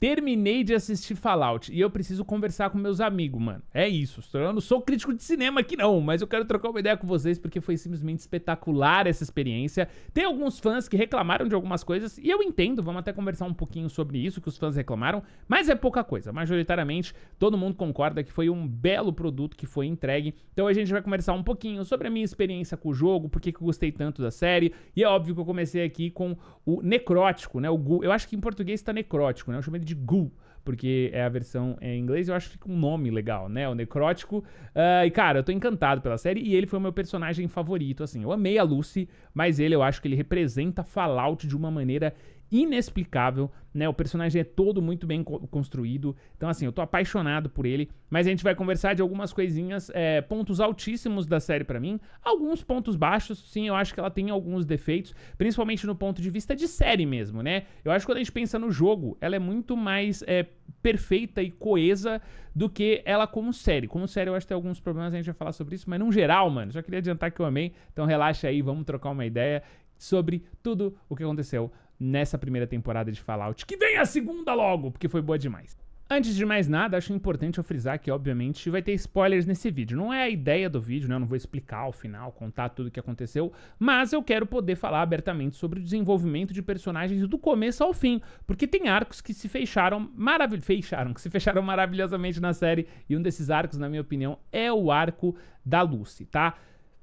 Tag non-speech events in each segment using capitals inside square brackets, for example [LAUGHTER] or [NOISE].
Terminei de assistir Fallout e eu preciso conversar com meus amigos, mano. É isso. Eu não sou crítico de cinema aqui, não, mas eu quero trocar uma ideia com vocês porque foi simplesmente espetacular essa experiência. Tem alguns fãs que reclamaram de algumas coisas e eu entendo, vamos até conversar um pouquinho sobre isso que os fãs reclamaram, mas é pouca coisa. Majoritariamente, todo mundo concorda que foi um belo produto que foi entregue. Então a gente vai conversar um pouquinho sobre a minha experiência com o jogo, por que eu gostei tanto da série. E é óbvio que eu comecei aqui com o necrótico, né? O, eu acho que em português tá necrótico, né? Eu chamei de de Ghoul porque é a versão em inglês, eu acho que fica um nome legal, né? O Necrótico. Uh, e, cara, eu tô encantado pela série e ele foi o meu personagem favorito, assim. Eu amei a Lucy, mas ele eu acho que ele representa Fallout de uma maneira inexplicável, né? O personagem é todo muito bem co construído. Então, assim, eu tô apaixonado por ele. Mas a gente vai conversar de algumas coisinhas, é, pontos altíssimos da série para mim, alguns pontos baixos. Sim, eu acho que ela tem alguns defeitos, principalmente no ponto de vista de série mesmo, né? Eu acho que quando a gente pensa no jogo, ela é muito mais é, perfeita e coesa do que ela como série. Como série, eu acho que tem alguns problemas, a gente vai falar sobre isso, mas num geral, mano, já queria adiantar que eu amei. Então, relaxa aí, vamos trocar uma ideia sobre tudo o que aconteceu nessa primeira temporada de Fallout. Que vem a segunda logo, porque foi boa demais. Antes de mais nada, acho importante eu frisar que, obviamente, vai ter spoilers nesse vídeo. Não é a ideia do vídeo, né? Eu não vou explicar o final, contar tudo o que aconteceu, mas eu quero poder falar abertamente sobre o desenvolvimento de personagens do começo ao fim, porque tem arcos que se fecharam maravilhosamente, fecharam, que se fecharam maravilhosamente na série, e um desses arcos, na minha opinião, é o arco da Lucy, tá?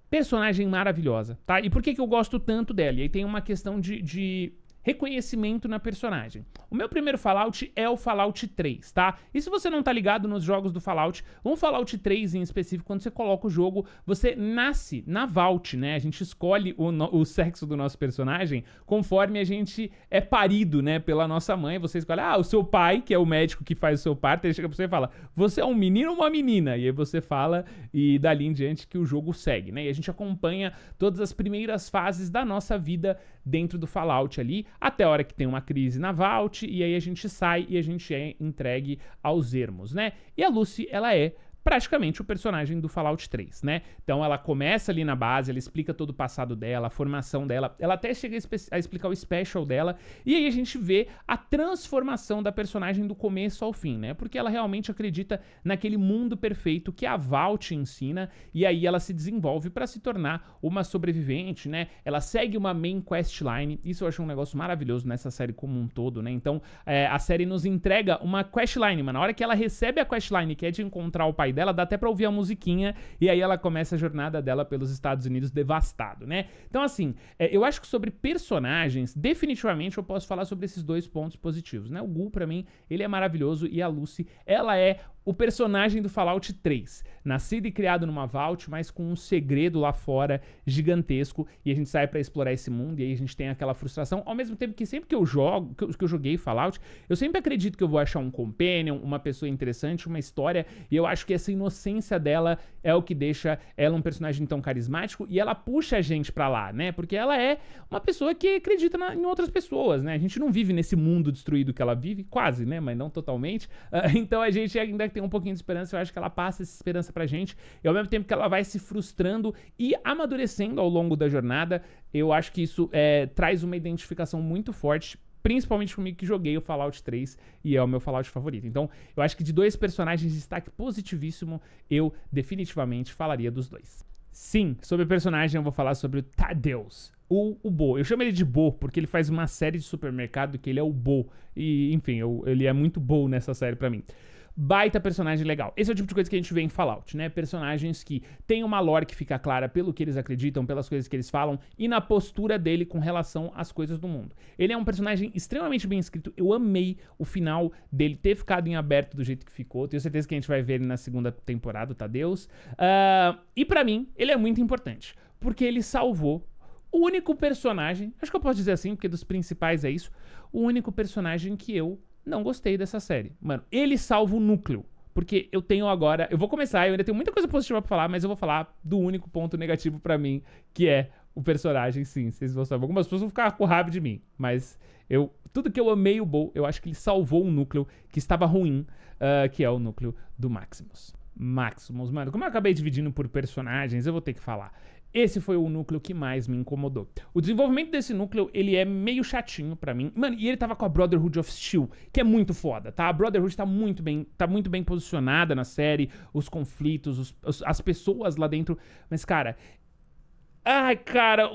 Personagem maravilhosa, tá? E por que, que eu gosto tanto dela? E aí tem uma questão de, de reconhecimento na personagem. O meu primeiro Fallout é o Fallout 3, tá? E se você não tá ligado nos jogos do Fallout, um Fallout 3 em específico, quando você coloca o jogo, você nasce na Vault, né? A gente escolhe o, o sexo do nosso personagem conforme a gente é parido, né? Pela nossa mãe. Você escolhe, ah, o seu pai, que é o médico que faz o seu parto, ele chega pra você e fala, você é um menino ou uma menina? E aí você fala, e dali em diante que o jogo segue, né? E a gente acompanha todas as primeiras fases da nossa vida dentro do Fallout ali, até a hora que tem uma crise na Vault, e aí a gente sai e a gente é entregue aos ermos, né? E a Lucy, ela é praticamente o personagem do Fallout 3, né? Então ela começa ali na base, ela explica todo o passado dela, a formação dela, ela até chega a explicar o special dela, e aí a gente vê a transformação da personagem do começo ao fim, né? Porque ela realmente acredita naquele mundo perfeito que a Vault ensina, e aí ela se desenvolve para se tornar uma sobrevivente, né? Ela segue uma main questline isso eu acho um negócio maravilhoso nessa série como um todo, né? Então é, a série nos entrega uma questline, mano. Na hora que ela recebe a questline, que é de encontrar o pai dela, dá até pra ouvir a musiquinha, e aí ela começa a jornada dela pelos Estados Unidos devastado, né? Então, assim, é, eu acho que sobre personagens, definitivamente eu posso falar sobre esses dois pontos positivos, né? O Gu, pra mim, ele é maravilhoso, e a Lucy, ela é o personagem do Fallout 3, nascido e criado numa vault, mas com um segredo lá fora gigantesco, e a gente sai para explorar esse mundo e aí a gente tem aquela frustração, ao mesmo tempo que sempre que eu jogo, que eu, que eu joguei Fallout, eu sempre acredito que eu vou achar um companion, uma pessoa interessante, uma história, e eu acho que essa inocência dela é o que deixa ela um personagem tão carismático e ela puxa a gente para lá, né? Porque ela é uma pessoa que acredita na, em outras pessoas, né? A gente não vive nesse mundo destruído que ela vive, quase, né? Mas não totalmente. Uh, [LAUGHS] então a gente ainda tem um pouquinho de esperança, eu acho que ela passa essa esperança pra gente, e ao mesmo tempo que ela vai se frustrando e amadurecendo ao longo da jornada, eu acho que isso é, traz uma identificação muito forte principalmente comigo que joguei o Fallout 3 e é o meu Fallout favorito. Então, eu acho que de dois personagens de destaque positivíssimo, eu definitivamente falaria dos dois. Sim, sobre o personagem eu vou falar sobre o Tadeus, o Bo. Eu chamo ele de Bo porque ele faz uma série de supermercado que ele é o Bo. E, enfim, eu, ele é muito Bo nessa série para mim baita personagem legal. Esse é o tipo de coisa que a gente vê em Fallout, né? Personagens que têm uma lore que fica clara pelo que eles acreditam, pelas coisas que eles falam e na postura dele com relação às coisas do mundo. Ele é um personagem extremamente bem escrito. Eu amei o final dele ter ficado em aberto do jeito que ficou. Tenho certeza que a gente vai ver ele na segunda temporada, tá Deus? Uh, e para mim, ele é muito importante, porque ele salvou o único personagem, acho que eu posso dizer assim, porque dos principais é isso, o único personagem que eu não gostei dessa série. Mano, ele salva o núcleo. Porque eu tenho agora. Eu vou começar, eu ainda tenho muita coisa positiva pra falar, mas eu vou falar do único ponto negativo para mim, que é o personagem, sim. Vocês vão saber. Algumas pessoas vão ficar com raiva de mim, mas eu. Tudo que eu amei o Bo, eu acho que ele salvou um núcleo que estava ruim, uh, que é o núcleo do Maximus. Maximus, mano. Como eu acabei dividindo por personagens, eu vou ter que falar. Esse foi o núcleo que mais me incomodou. O desenvolvimento desse núcleo, ele é meio chatinho para mim. Mano, e ele tava com a Brotherhood of Steel, que é muito foda, tá? A Brotherhood tá muito bem, tá muito bem posicionada na série, os conflitos, os, as pessoas lá dentro. Mas, cara, Ai, cara,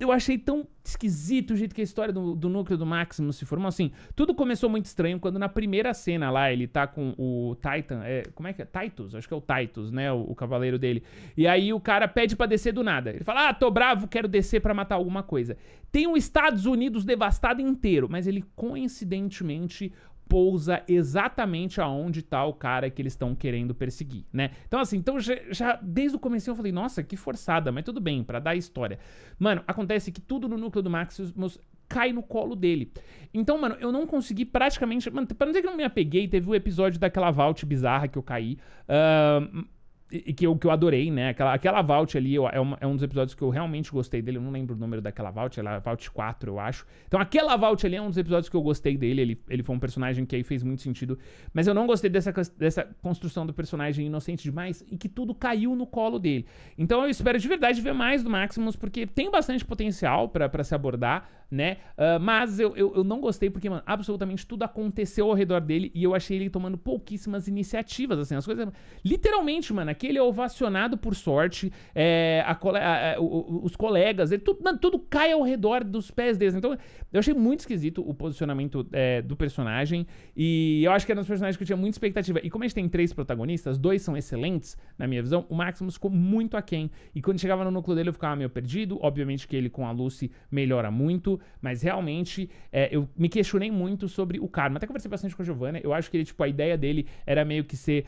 eu achei tão esquisito o jeito que a história do, do núcleo do Máximo se formou. Assim, tudo começou muito estranho quando na primeira cena lá ele tá com o Titan. É, como é que é? Titus? Acho que é o Titus, né? O, o cavaleiro dele. E aí o cara pede para descer do nada. Ele fala: Ah, tô bravo, quero descer para matar alguma coisa. Tem os Estados Unidos devastado inteiro, mas ele coincidentemente pousa exatamente aonde tá o cara que eles estão querendo perseguir, né? Então assim, então já, já, desde o começo eu falei, nossa, que forçada, mas tudo bem, para dar história. Mano, acontece que tudo no núcleo do Maximus cai no colo dele. Então, mano, eu não consegui praticamente. Mano, pra não dizer que não me apeguei, teve o episódio daquela vault bizarra que eu caí. Uh, e que eu, que eu adorei, né? Aquela, aquela Vault ali é, uma, é, um dos episódios que eu realmente gostei dele. Eu não lembro o número daquela Vault, ela é Vault 4, eu acho. Então, aquela Vault ali é um dos episódios que eu gostei dele. Ele, ele foi um personagem que aí fez muito sentido. Mas eu não gostei dessa, dessa construção do personagem inocente demais e que tudo caiu no colo dele. Então, eu espero de verdade ver mais do Maximus, porque tem bastante potencial para se abordar, né? Uh, mas eu, eu, eu não gostei porque, mano, absolutamente tudo aconteceu ao redor dele e eu achei ele tomando pouquíssimas iniciativas, assim. As coisas. Literalmente, mano que ele é ovacionado por sorte, é, a, a, a, os colegas, ele, tudo, mano, tudo cai ao redor dos pés deles. Então, eu achei muito esquisito o posicionamento é, do personagem. E eu acho que era um dos personagens que eu tinha muita expectativa. E como a gente tem três protagonistas, dois são excelentes, na minha visão, o Maximus ficou muito aquém. E quando chegava no núcleo dele, eu ficava meio perdido. Obviamente que ele com a Lucy melhora muito, mas realmente é, eu me questionei muito sobre o karma. Até conversei bastante com a Giovanna. Eu acho que ele, tipo, a ideia dele era meio que ser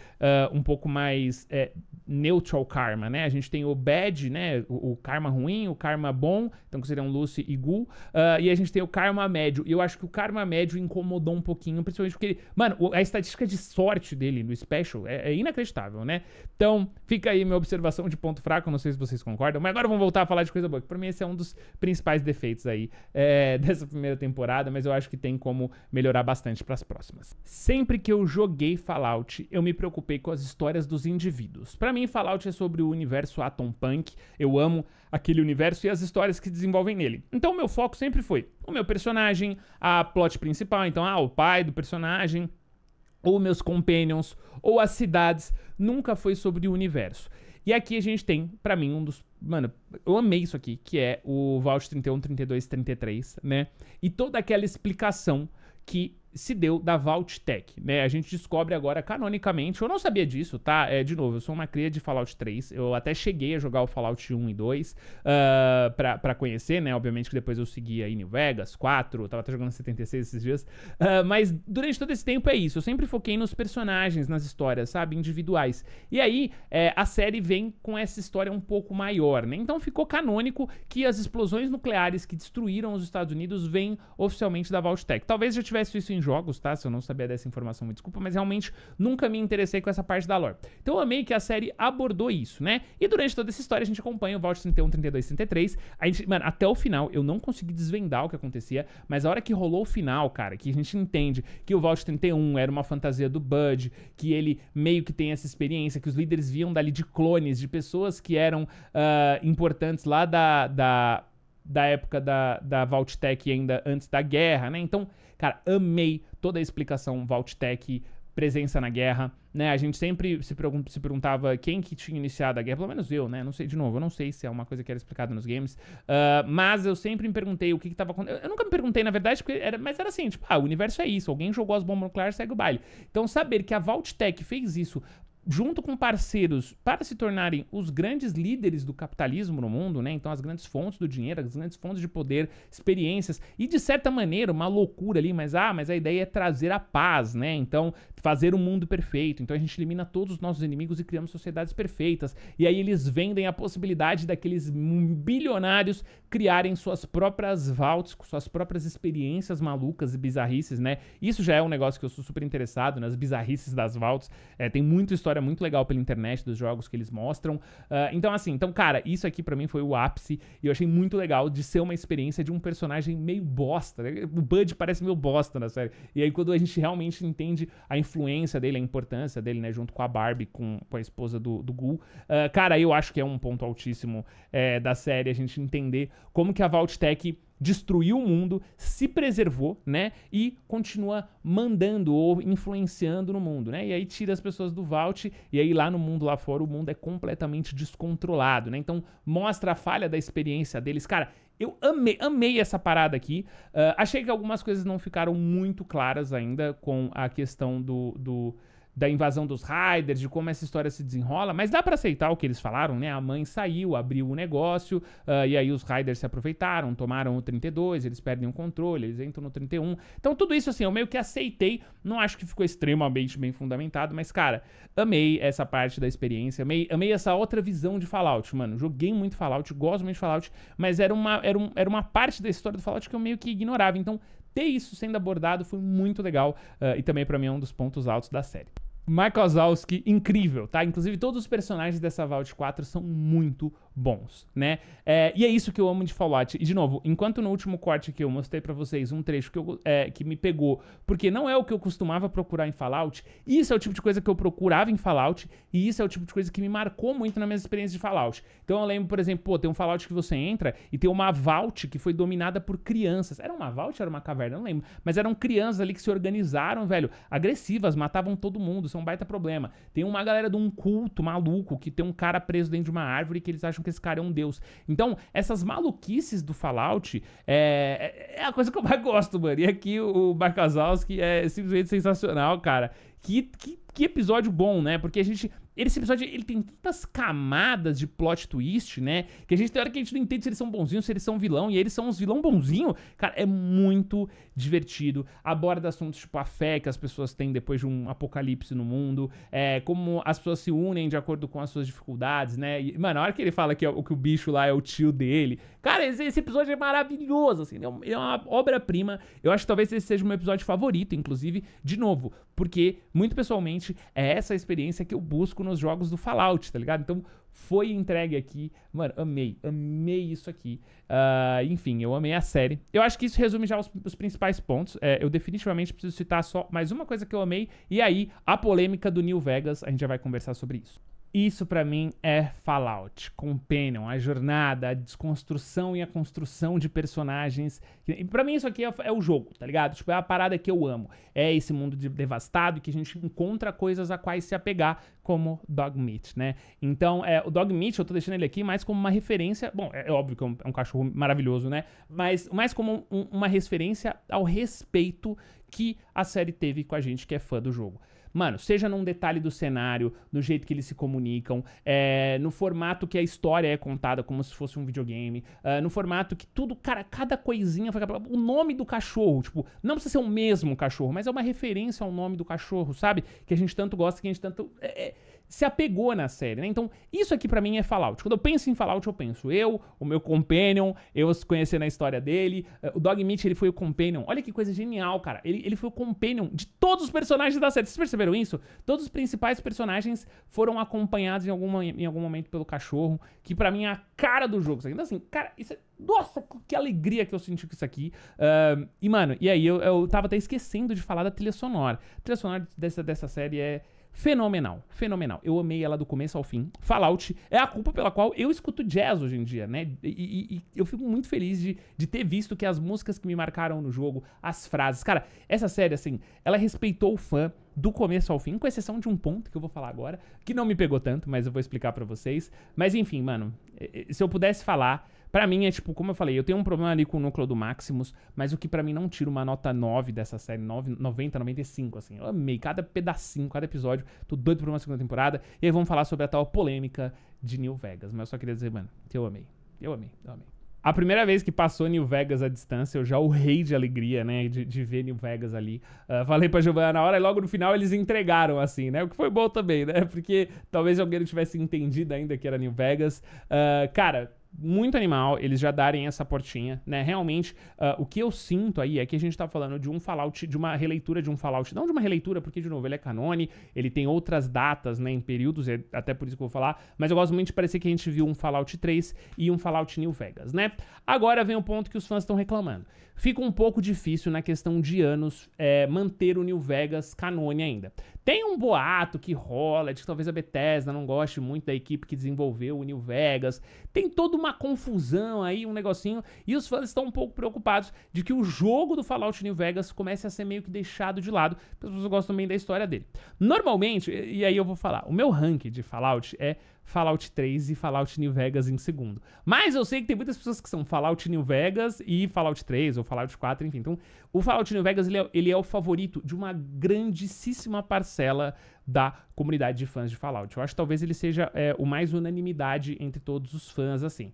uh, um pouco mais. É, neutral karma, né? A gente tem o bad, né? O, o karma ruim, o karma bom, então que seriam Lucy e Gu. Uh, e a gente tem o karma médio. E eu acho que o karma médio incomodou um pouquinho, principalmente porque ele. Mano, a estatística de sorte dele no special é, é inacreditável, né? Então, fica aí minha observação de ponto fraco, não sei se vocês concordam, mas agora vamos voltar a falar de coisa boa, que pra mim esse é um dos principais defeitos aí é, [LAUGHS] dessa primeira temporada, mas eu acho que tem como melhorar bastante para as próximas. Sempre que eu joguei Fallout, eu me preocupei com as histórias dos indivíduos mundos. Para mim, Fallout é sobre o universo Atom Punk. Eu amo aquele universo e as histórias que desenvolvem nele. Então, o meu foco sempre foi o meu personagem, a plot principal, então, ah, o pai do personagem, ou meus companions, ou as cidades. Nunca foi sobre o universo. E aqui a gente tem, para mim, um dos. Mano, eu amei isso aqui, que é o Vault 31, 32, 33, né? E toda aquela explicação que se deu da Vault Tech, né? A gente descobre agora canonicamente, eu não sabia disso, tá? É, de novo, eu sou uma cria de Fallout 3, eu até cheguei a jogar o Fallout 1 e 2 uh, ah, pra, pra conhecer, né? Obviamente que depois eu segui aí New Vegas, 4, eu tava até jogando 76 esses dias, uh, mas durante todo esse tempo é isso, eu sempre foquei nos personagens, nas histórias, sabe? Individuais. E aí, é, a série vem com essa história um pouco maior, né? Então ficou canônico que as explosões nucleares que destruíram os Estados Unidos vêm oficialmente da Vault Tech. Talvez já tivesse isso em jogos, tá? Se eu não sabia dessa informação, me desculpa, mas realmente nunca me interessei com essa parte da lore. Então eu amei que a série abordou isso, né? E durante toda essa história a gente acompanha o Vault 31, 32, 33. A gente, mano, até o final eu não consegui desvendar o que acontecia, mas a hora que rolou o final, cara, que a gente entende que o Vault 31 era uma fantasia do Bud, que ele meio que tem essa experiência, que os líderes viam dali de clones, de pessoas que eram uh, importantes lá da, da da época da, da Vault Tech ainda antes da guerra, né? Então, Cara, amei toda a explicação Valtech, presença na guerra, né? A gente sempre se, pergun se, perguntava quem que tinha iniciado a guerra, pelo menos eu, né? Não sei, de novo, eu não sei se é uma coisa que era explicada nos games, uh, mas eu sempre me perguntei o que estava acontecendo. Eu, eu, nunca me perguntei, na verdade, porque era, mas era assim, tipo, ah, o universo é isso, alguém jogou as bombas nucleares, segue o baile. Então, saber que a Vault Tech fez isso junto com parceiros para se tornarem os grandes líderes do capitalismo no mundo, né? Então as grandes fontes do dinheiro, as grandes fontes de poder, experiências e de certa maneira uma loucura ali, mas ah, mas a ideia é trazer a paz, né? Então fazer o um mundo perfeito. Então a gente elimina todos os nossos inimigos e criamos sociedades perfeitas. E aí eles vendem a possibilidade daqueles bilionários criarem suas próprias vaults, com suas próprias experiências malucas e bizarrices, né? Isso já é um negócio que eu sou super interessado nas né? bizarrices das vaults. É, tem muita história história muito legal pela internet dos jogos que eles mostram. Uh, então, assim, então, cara, isso aqui para mim foi o ápice e eu achei muito legal de ser uma experiência de um personagem meio bosta. Né? O Bud parece meio bosta na série. E aí, quando a gente realmente entende a influência dele, a importância dele, né, junto com a Barbie, com, com a esposa do, do Gul, uh, ah, cara, eu acho que é um ponto altíssimo é, da série a gente entender como que a Vault Tech destruiu o mundo, se preservou, né? E continua mandando ou influenciando no mundo, né? E aí tira as pessoas do vault e aí lá no mundo lá fora o mundo é completamente descontrolado, né? Então mostra a falha da experiência deles, cara. Eu amei, amei essa parada aqui. Uh, achei que algumas coisas não ficaram muito claras ainda com a questão do, do da invasão dos Raiders, de como essa história se desenrola, mas dá para aceitar o que eles falaram, né? A mãe saiu, abriu o negócio, uh, e aí os Raiders se aproveitaram, tomaram o 32, eles perdem o controle, eles entram no 31. Então tudo isso assim, eu meio que aceitei, não acho que ficou extremamente bem fundamentado, mas cara, amei essa parte da experiência, amei, amei essa outra visão de Fallout, mano. Joguei muito Fallout, gosto muito de Fallout, mas era uma, era, um, era uma parte da história do Fallout que eu meio que ignorava, então ter isso sendo abordado foi muito legal uh, e também para mim é um dos pontos altos da série. Mike Wazowski, incrível, tá? Inclusive, todos os personagens dessa Vault 4 são muito bons, né? É, e é isso que eu amo de Fallout. E, de novo, enquanto no último corte aqui eu mostrei para vocês um trecho que, eu, é, que me pegou, porque não é o que eu costumava procurar em Fallout, isso é o tipo de coisa que eu procurava em Fallout, e isso é o tipo de coisa que me marcou muito na minha experiência de Fallout. Então eu lembro, por exemplo, pô, tem um Fallout que você entra e tem uma vault que foi dominada por crianças. Era uma vault? Era uma caverna? Não lembro. Mas eram crianças ali que se organizaram, velho, agressivas, matavam todo mundo, isso é um baita problema. Tem uma galera de um culto maluco que tem um cara preso dentro de uma árvore que eles acham que esse cara é um deus. Então, essas maluquices do Fallout é, é, é a coisa que eu mais [LAUGHS] gosto, mano. E aqui o Barkazowski é simplesmente sensacional, cara. Que, que, que episódio bom, né? Porque a gente esse episódio ele tem tantas camadas de plot twist, né? Que a gente tem hora que a gente não entende se eles são bonzinhos, se eles são vilão, e eles são uns vilão bonzinho. Cara, é muito divertido. Aborda assuntos tipo a fé que as pessoas têm depois de um apocalipse no mundo, é, como as pessoas se unem de acordo com as suas dificuldades, né? E, mano, a hora que ele fala que, é que o bicho lá é o tio dele. Cara, esse, esse episódio é maravilhoso, assim, é, é uma obra-prima. Eu acho que talvez esse seja o meu episódio favorito, inclusive, de novo, porque, muito pessoalmente, é essa experiência que eu busco nos jogos do Fallout, tá ligado? Então foi entregue aqui. Mano, amei, amei isso aqui. Uh, enfim, eu amei a série. Eu acho que isso resume já os, os principais pontos. É, eu definitivamente preciso citar só mais uma coisa que eu amei. E aí, a polêmica do New Vegas, a gente já vai conversar sobre isso. Isso para mim é Fallout. Companion, a jornada, a desconstrução e a construção de personagens. E para mim isso aqui é, é, o jogo, tá ligado? Tipo, é a parada que eu amo. É esse mundo de, devastado que a gente encontra coisas a quais se apegar, como Dogmeat, né? Então, é, o Dogmeat, eu tô deixando ele aqui mais como uma referência. Bom, é, é óbvio que é um, é um, cachorro maravilhoso, né? Mas mais como um, uma referência ao respeito que a série teve com a gente que é fã do jogo. Mano, seja num detalhe do cenário, no jeito que eles se comunicam, é, no formato que a história é contada como se fosse um videogame, é, no formato que tudo, cara, cada coisinha. O nome do cachorro, tipo, não precisa ser o mesmo cachorro, mas é uma referência ao nome do cachorro, sabe? Que a gente tanto gosta, que a gente tanto. É, é se apegou na série, né? Então, isso aqui para mim é Fallout. Quando eu penso em Fallout, eu penso eu, o meu companion, eu conhecendo a história dele. Eh, o Dog Meat, ele foi o companion. Olha que coisa genial, cara. Ele, ele foi o companion de todos os personagens da série. Vocês perceberam isso? Todos os principais personagens foram acompanhados em, alguma, em algum momento pelo cachorro, que para mim é a cara do jogo. Então, assim, cara, isso é... Nossa, que alegria que eu senti com isso aqui. Uh, e, mano, e aí eu, eu tava até esquecendo de falar da trilha sonora. A trilha sonora dessa, dessa série é Fenomenal, fenomenal. Eu amei ela do começo ao fim. Fallout é a culpa pela qual eu escuto jazz hoje em dia, né? E, e, e eu fico muito feliz de, de ter visto que as músicas que me marcaram no jogo, as frases. Cara, essa série, assim, ela respeitou o fã do começo ao fim, com exceção de um ponto que eu vou falar agora, que não me pegou tanto, mas eu vou explicar para vocês. Mas enfim, mano, se eu pudesse falar para mim é tipo, como eu falei, eu tenho um problema ali com o núcleo do Maximus, mas o que para mim não tira uma nota 9 dessa série, 9, 90, 95, assim. Eu amei cada pedacinho, cada episódio. Tô doido por uma segunda temporada. E aí vamos falar sobre a tal polêmica de New Vegas. Mas eu só queria dizer, mano, que eu amei. Eu amei, eu amei. A primeira vez que passou New Vegas à distância, eu já urrei de alegria, né? De, de ver New Vegas ali. Uh, falei pra Giovanna na hora e logo no final eles entregaram, assim, né? O que foi bom também, né? Porque talvez alguém não tivesse entendido ainda que era New Vegas. Uh, cara, muito animal eles já darem essa portinha, né? Realmente, uh, o que eu sinto aí é que a gente tá falando de um Fallout, de uma releitura de um Fallout, não de uma releitura, porque, de novo, ele é canone, ele tem outras datas, né, em períodos, é até por isso que eu vou falar, mas eu gosto muito de parecer que a gente viu um Fallout 3 e um Fallout New Vegas, né? Agora vem o ponto que os fãs estão reclamando. Fica um pouco difícil na questão de anos é, manter o New Vegas canone ainda. Tem um boato que rola de que talvez a Bethesda não goste muito da equipe que desenvolveu o New Vegas. Tem toda uma confusão aí, um negocinho. E os fãs estão um pouco preocupados de que o jogo do Fallout New Vegas comece a ser meio que deixado de lado. As pessoas gostam bem da história dele. Normalmente, e aí eu vou falar, o meu ranking de Fallout é Fallout 3 e Fallout New Vegas em segundo. Mas eu sei que tem muitas pessoas que são Fallout New Vegas e Fallout 3 ou Fallout 4, enfim. Então, o Fallout New Vegas ele é, ele é o favorito de uma grandíssima parcela da comunidade de fãs de Fallout. Eu acho que talvez ele seja é, o mais unanimidade entre todos os fãs, assim.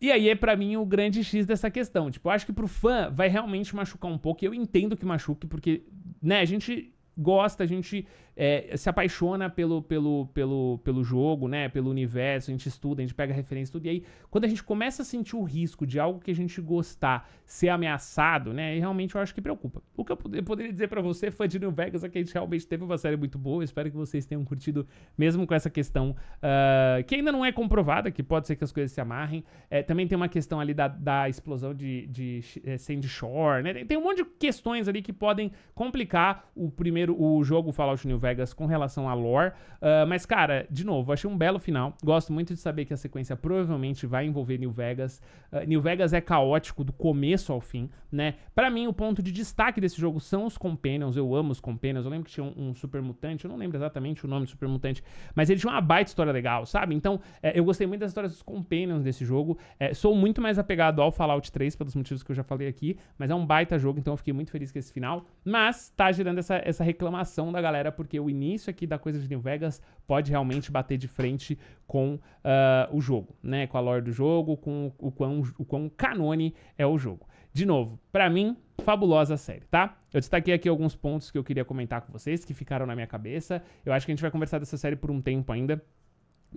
E aí é para mim o grande X dessa questão. Tipo, eu acho que pro fã vai realmente machucar um pouco. E eu entendo que machuque, porque, né, a gente gosta, a gente é, se apaixona pelo, pelo, pelo, pelo jogo, né? Pelo universo, a gente estuda, a gente pega referência, tudo. E aí, quando a gente começa a sentir o risco de algo que a gente gostar ser ameaçado, né? E realmente eu acho que preocupa. O que eu poderia dizer para você, fã de New Vegas, é que a gente realmente teve uma série muito boa. espero que vocês tenham curtido, mesmo com essa questão uh, que ainda não é comprovada, que pode ser que as coisas se amarrem. É, também tem uma questão ali da, da explosão de, de é, Sandy Shore, né? Tem um monte de questões ali que podem complicar o primeiro, o jogo Fallout New Vegas Vegas com relação a lore. Uh, mas, cara, de novo, achei um belo final. Gosto muito de saber que a sequência provavelmente vai envolver New Vegas. Uh, New Vegas é caótico do começo ao fim, né? Para mim, o ponto de destaque desse jogo são os Companions. Eu amo os Companions. Eu lembro que tinha um, um super mutante, eu não lembro exatamente o nome do super mutante, mas ele tinha uma baita história legal, sabe? Então, é, eu gostei muito das histórias dos Companions desse jogo. É, sou muito mais apegado ao Fallout 3, pelos motivos que eu já falei aqui, mas é um baita jogo, então eu fiquei muito feliz com esse final. Mas tá gerando essa, essa reclamação da galera, porque porque o início aqui da coisa de New Vegas pode realmente bater de frente com uh, o jogo, né? Com a lore do jogo, com o quão, o quão canone é o jogo. De novo, para mim, fabulosa série, tá? Eu destaquei aqui alguns pontos que eu queria comentar com vocês, que ficaram na minha cabeça. Eu acho que a gente vai conversar dessa série por um tempo ainda.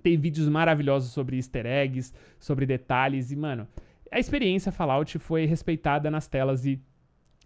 Tem vídeos maravilhosos sobre easter eggs, sobre detalhes e, mano, a experiência Fallout foi respeitada nas telas e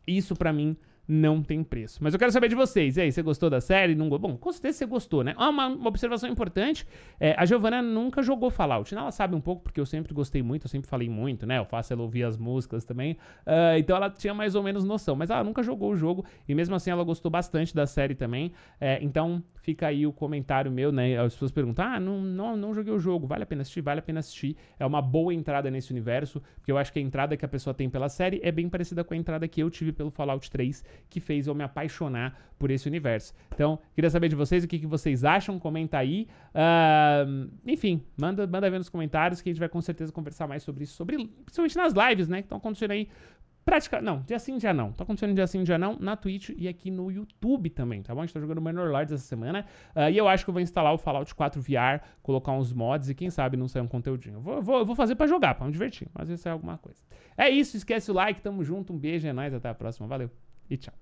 isso para mim não tem preço. Mas eu quero saber de vocês. E aí, você gostou da série? Não Bom, com certeza você gostou, né? Ah, uma, uma observação importante: é, a Giovanna nunca jogou Fallout. Né? Ela sabe um pouco, porque eu sempre gostei muito, eu sempre falei muito, né? Eu faço ela ouvir as músicas também. Uh, então ela tinha mais ou menos noção. Mas ela nunca jogou o jogo. E mesmo assim ela gostou bastante da série também. É, então fica aí o comentário meu, né? As pessoas perguntam: ah, não, não, não joguei o jogo. Vale a pena assistir? Vale a pena assistir. É uma boa entrada nesse universo, porque eu acho que a entrada que a pessoa tem pela série é bem parecida com a entrada que eu tive pelo Fallout 3 que fez eu me apaixonar por esse universo. Então, queria saber de vocês o que, que vocês acham, comenta aí. Uh, enfim, manda, manda ver nos comentários que a gente vai com certeza conversar mais sobre isso, sobre, principalmente nas lives, né, que estão acontecendo aí Prática, não, dia sim, dia não. Tá acontecendo dia sim, dia não, na Twitch e aqui no YouTube também, tá bom? A gente tá jogando Manor Lords essa semana. Uh, e eu acho que eu vou instalar o Fallout 4 VR, colocar uns mods e quem sabe não sair um conteúdinho. Vou, vou, vou fazer pra jogar, pra me divertir, mas isso é alguma coisa. É isso, esquece o like, tamo junto, um beijo, é nóis, até a próxima, valeu. y chao.